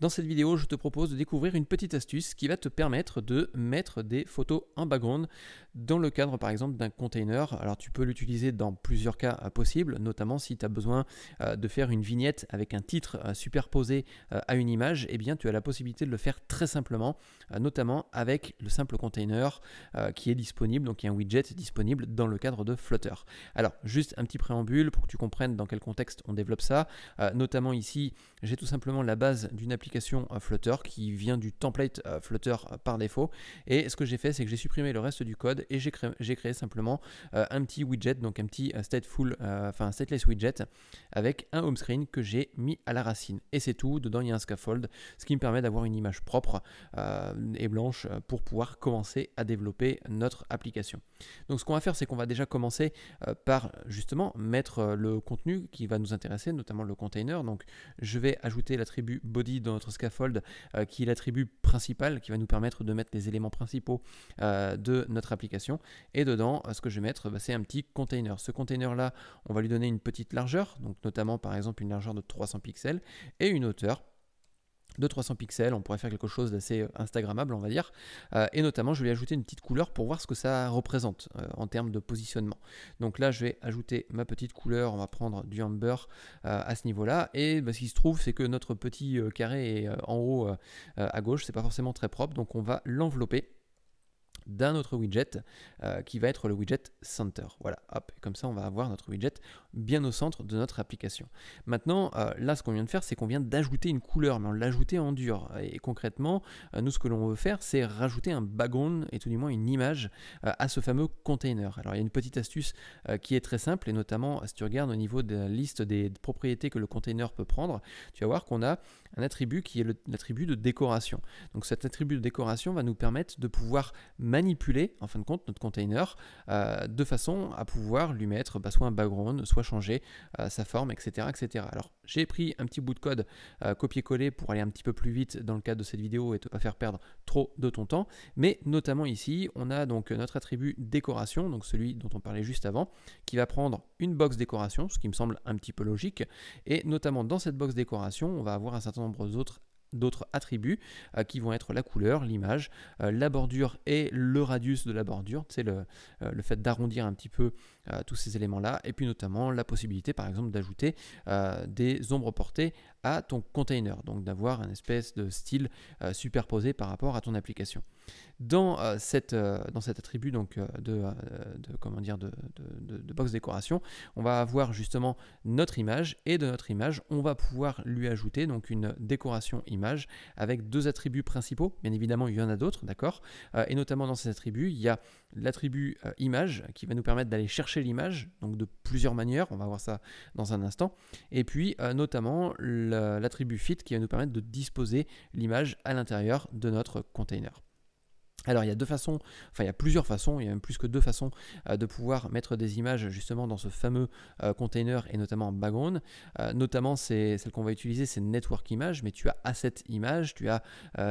Dans cette vidéo, je te propose de découvrir une petite astuce qui va te permettre de mettre des photos en background dans le cadre par exemple d'un container. Alors tu peux l'utiliser dans plusieurs cas euh, possibles, notamment si tu as besoin euh, de faire une vignette avec un titre euh, superposé à une image, et eh bien tu as la possibilité de le faire très simplement, notamment avec le simple container qui est disponible, donc il y a un widget disponible dans le cadre de Flutter. Alors juste un petit préambule pour que tu comprennes dans quel contexte on développe ça. Notamment ici, j'ai tout simplement la base d'une application euh, Flutter qui vient du template euh, Flutter euh, par défaut. Et ce que j'ai fait, c'est que j'ai supprimé le reste du code et j'ai créé, créé, simplement un petit widget, donc un petit stateful, enfin stateless widget avec un home screen que j'ai mis à la racine. Et c'est tout. Dedans, il y a un scaffold, ce qui me permet d'avoir une image propre et blanche pour pouvoir commencer à développer notre application. Donc, ce qu'on va faire, c'est qu'on va déjà commencer par justement mettre le contenu qui va nous intéresser, notamment le container. Donc, je vais ajouter l'attribut body dans scaffold euh, qui est l'attribut principal qui va nous permettre de mettre les éléments principaux euh, de notre application. Et dedans, euh, ce que je vais mettre, bah, c'est un petit container. Ce container là, on va lui donner une petite largeur, donc notamment par exemple une largeur de 300 pixels et une hauteur de 300 pixels, on pourrait faire quelque chose d'assez euh, instagrammable, on va dire. Euh, et notamment, je vais ajouter une petite couleur pour voir ce que ça représente euh, en termes de positionnement. Donc là, je vais ajouter ma petite couleur, on va prendre du amber à ce niveau-là. Et bah, ce qui se trouve, c'est que notre petit carré est en haut à gauche, c'est pas forcément très propre, donc on va l'envelopper d'un autre widget euh, qui va être le widget center. Voilà, hop, comme ça on va avoir notre widget bien au centre de notre application. Maintenant, euh, là ce qu'on vient de faire, c'est qu'on vient d'ajouter une couleur, mais on l'a ajouté en dur. Et concrètement, euh, nous ce que l'on veut faire, c'est rajouter un background et tout du moins une image à ce fameux container. Alors il y a une petite astuce qui est très simple, et notamment si tu regardes au niveau de la liste des propriétés que le container peut prendre, tu vas voir qu'on a un attribut qui est l'attribut de décoration. Donc cet attribut de décoration va nous permettre de pouvoir manipuler manipuler en fin de compte notre container euh, de façon à pouvoir lui mettre bah, soit un background, soit changer euh, sa forme, etc. etc. Alors j'ai pris un petit bout de code euh, copier-coller pour aller un petit peu plus vite dans le cadre de cette vidéo et ne pas faire perdre trop de ton temps. Mais notamment ici, on a donc notre attribut décoration, donc celui dont on parlait juste avant, qui va prendre une box décoration, ce qui me semble un petit peu logique. Et notamment dans cette box décoration, on va avoir un certain nombre d'autres d'autres attributs euh, qui vont être la couleur, l'image, euh, la bordure et le radius de la bordure, c'est euh, le fait d'arrondir un petit peu tous ces éléments-là, et puis notamment la possibilité par exemple d'ajouter des ombres portées à ton container, donc d'avoir un espèce de style superposé par rapport à ton application. Euh, euh, dans, cette, cet attribut donc, euh, de, comment dire, box décoration, on va avoir justement notre image et de notre image, on va pouvoir lui ajouter donc une décoration image avec deux attributs principaux. Bien évidemment, il y en a d'autres, d'accord Et notamment dans ces attributs, il y a l'attribut image qui va nous permettre d'aller chercher l'image, donc de plusieurs manières, on va voir ça dans un instant. Et puis notamment l'attribut fit qui va nous permettre de disposer l'image à l'intérieur de notre container. Alors il y a deux façons, enfin il y a plusieurs façons, il y a même plus que deux façons euh, de pouvoir mettre des images justement dans ce fameux euh, container et notamment en background. Euh, notamment c'est celle qu'on va utiliser, c'est Network Image, mais tu as Asset Image, tu as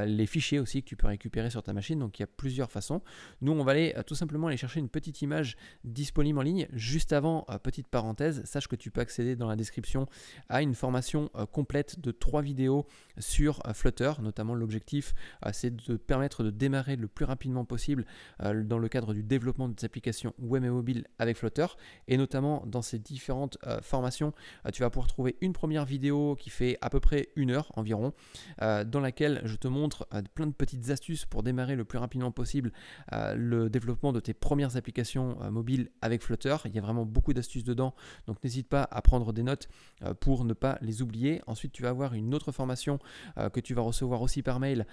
les fichiers aussi que tu peux récupérer sur ta machine, donc il y a plusieurs façons. Nous on va aller tout simplement aller chercher une petite image disponible en ligne. Juste avant, petite parenthèse, sache que tu peux accéder dans la description à une formation complète de trois vidéos sur Flutter, notamment l'objectif c'est de permettre de démarrer le plus rapidement possible euh, dans le cadre du développement des applications web et mobile avec Flutter. Et notamment dans ces différentes euh, formations, euh, tu vas pouvoir trouver une première vidéo qui fait à peu près une heure environ, dans laquelle je te montre plein de petites astuces pour démarrer le plus rapidement possible le développement de tes premières applications mobiles avec Flutter. Il y a vraiment beaucoup d'astuces dedans, donc n'hésite pas à prendre des notes pour ne pas les oublier. Ensuite, tu vas avoir une autre formation que tu vas recevoir aussi par mail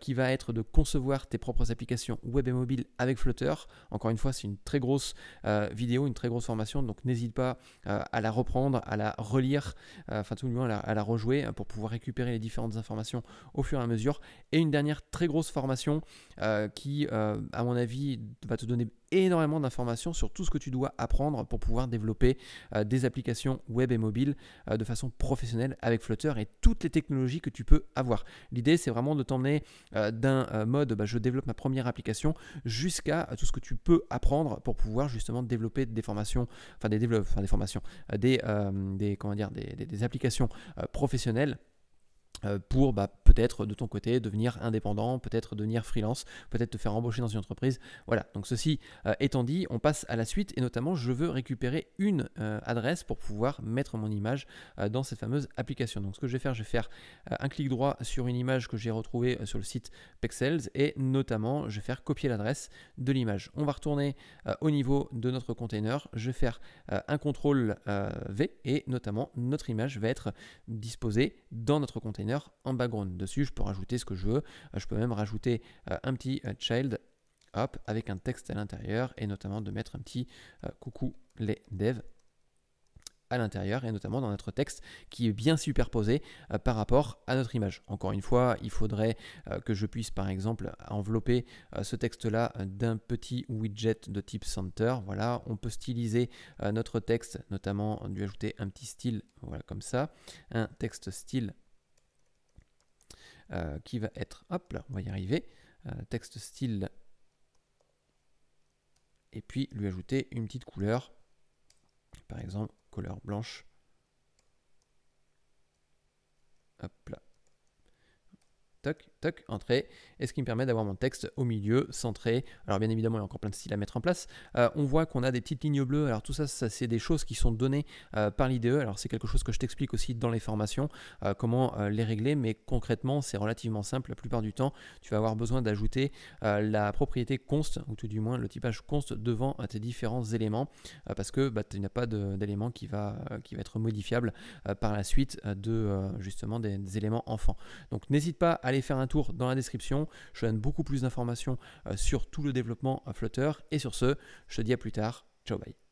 qui va être de concevoir tes propres applications applications web et mobile avec Flutter. Encore une fois, c'est une très grosse euh, vidéo, une très grosse formation, donc n'hésite pas euh, à la reprendre, à la relire, euh, enfin tout le moins à la rejouer pour pouvoir récupérer les différentes informations au fur et à mesure. Et une dernière très grosse formation qui, à mon avis, va te donner énormément d'informations sur tout ce que tu dois apprendre pour pouvoir développer euh, des applications web et mobile euh, de façon professionnelle avec Flutter et toutes les technologies que tu peux avoir. L'idée, c'est vraiment de t'emmener euh, d'un mode bah, je développe ma première application jusqu'à tout ce que tu peux apprendre pour pouvoir justement développer des formations, enfin des, développeurs, enfin des formations, des, comment dire, des applications professionnelles euh, pour bah, peut-être de ton côté devenir indépendant, peut-être devenir freelance, peut-être te faire embaucher dans une entreprise. Voilà, donc ceci euh, étant dit, on passe à la suite et notamment je veux récupérer une euh, adresse pour pouvoir mettre mon image dans cette fameuse application. Donc ce que je vais faire, je vais faire un clic droit sur une image que j'ai retrouvée sur le site Pexels et notamment je vais faire copier l'adresse de l'image. On va retourner au niveau de notre container, je vais faire un contrôle V et notamment notre image va être disposée dans notre container en background. Dessus, je peux rajouter ce que je veux. Euh, je peux même rajouter euh, un petit euh, child hop, avec un texte à l'intérieur et notamment de mettre un petit coucou les devs à l'intérieur et notamment dans notre texte qui est bien superposé par rapport à notre image. Encore une fois, il faudrait que je puisse par exemple envelopper ce texte-là d'un petit widget de type center. Voilà, on peut styliser notre texte, notamment lui ajouter un petit style, voilà comme ça, un texte style euh, qui va être, hop là, on va y arriver, euh, texte style, et puis lui ajouter une petite couleur, par exemple, couleur blanche. Hop là. Toc entrée, et ce qui me permet d'avoir mon texte au milieu, centré. Alors bien évidemment, il y a encore plein de styles à mettre en place. Euh, on voit qu'on a des petites lignes bleues, alors tout ça, ça c'est des choses qui sont données euh, par l'IDE, alors c'est quelque chose que je t'explique aussi dans les formations, euh, comment les régler, mais concrètement, c'est relativement simple, la plupart du temps, tu vas avoir besoin d'ajouter la propriété const, ou tout du moins le typage const devant tes différents éléments, parce que bah, tu n'as pas d'élément qui va, qui va être modifiable par la suite de justement des, des éléments enfants. Donc n'hésite pas à aller faire un tour dans la description. Je donne beaucoup plus d'informations euh, sur tout le développement Flutter. Et sur ce, je te dis à plus tard. Ciao, bye.